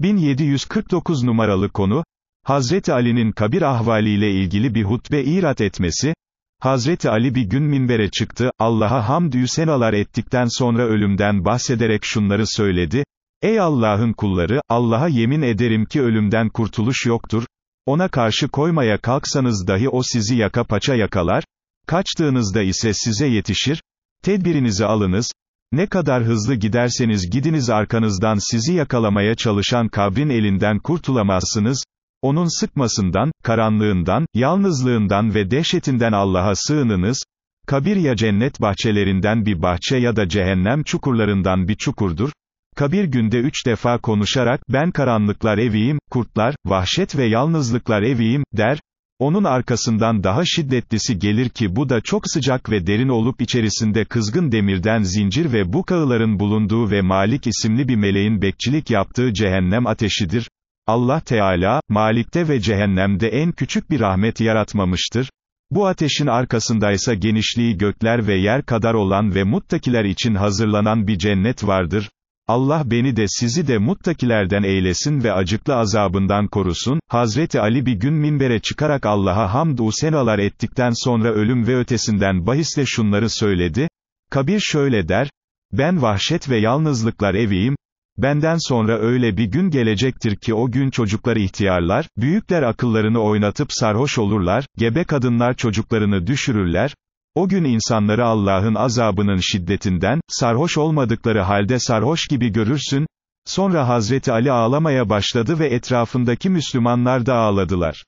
1749 numaralı konu, Hazreti Ali'nin kabir ahvaliyle ilgili bir hutbe irat etmesi, Hazreti Ali bir gün minbere çıktı, Allah'a hamdü senalar ettikten sonra ölümden bahsederek şunları söyledi, Ey Allah'ın kulları, Allah'a yemin ederim ki ölümden kurtuluş yoktur, ona karşı koymaya kalksanız dahi o sizi yaka paça yakalar, kaçtığınızda ise size yetişir, tedbirinizi alınız, ne kadar hızlı giderseniz gidiniz arkanızdan sizi yakalamaya çalışan kabrin elinden kurtulamazsınız, onun sıkmasından, karanlığından, yalnızlığından ve dehşetinden Allah'a sığınınız, kabir ya cennet bahçelerinden bir bahçe ya da cehennem çukurlarından bir çukurdur, kabir günde üç defa konuşarak, ben karanlıklar eviyim, kurtlar, vahşet ve yalnızlıklar eviyim, der, onun arkasından daha şiddetlisi gelir ki bu da çok sıcak ve derin olup içerisinde kızgın demirden zincir ve bu kağıların bulunduğu ve Malik isimli bir meleğin bekçilik yaptığı cehennem ateşidir. Allah Teala, Malik'te ve cehennemde en küçük bir rahmet yaratmamıştır. Bu ateşin arkasındaysa genişliği gökler ve yer kadar olan ve muttakiler için hazırlanan bir cennet vardır. Allah beni de sizi de muttakilerden eylesin ve acıklı azabından korusun. Hazreti Ali bir gün minbere çıkarak Allah'a hamd-u senalar ettikten sonra ölüm ve ötesinden bahisle şunları söyledi. Kabir şöyle der, ben vahşet ve yalnızlıklar eviyim, Benden sonra öyle bir gün gelecektir ki o gün çocuklar ihtiyarlar, büyükler akıllarını oynatıp sarhoş olurlar, gebe kadınlar çocuklarını düşürürler, o gün insanları Allah'ın azabının şiddetinden, sarhoş olmadıkları halde sarhoş gibi görürsün, sonra Hazreti Ali ağlamaya başladı ve etrafındaki Müslümanlar da ağladılar.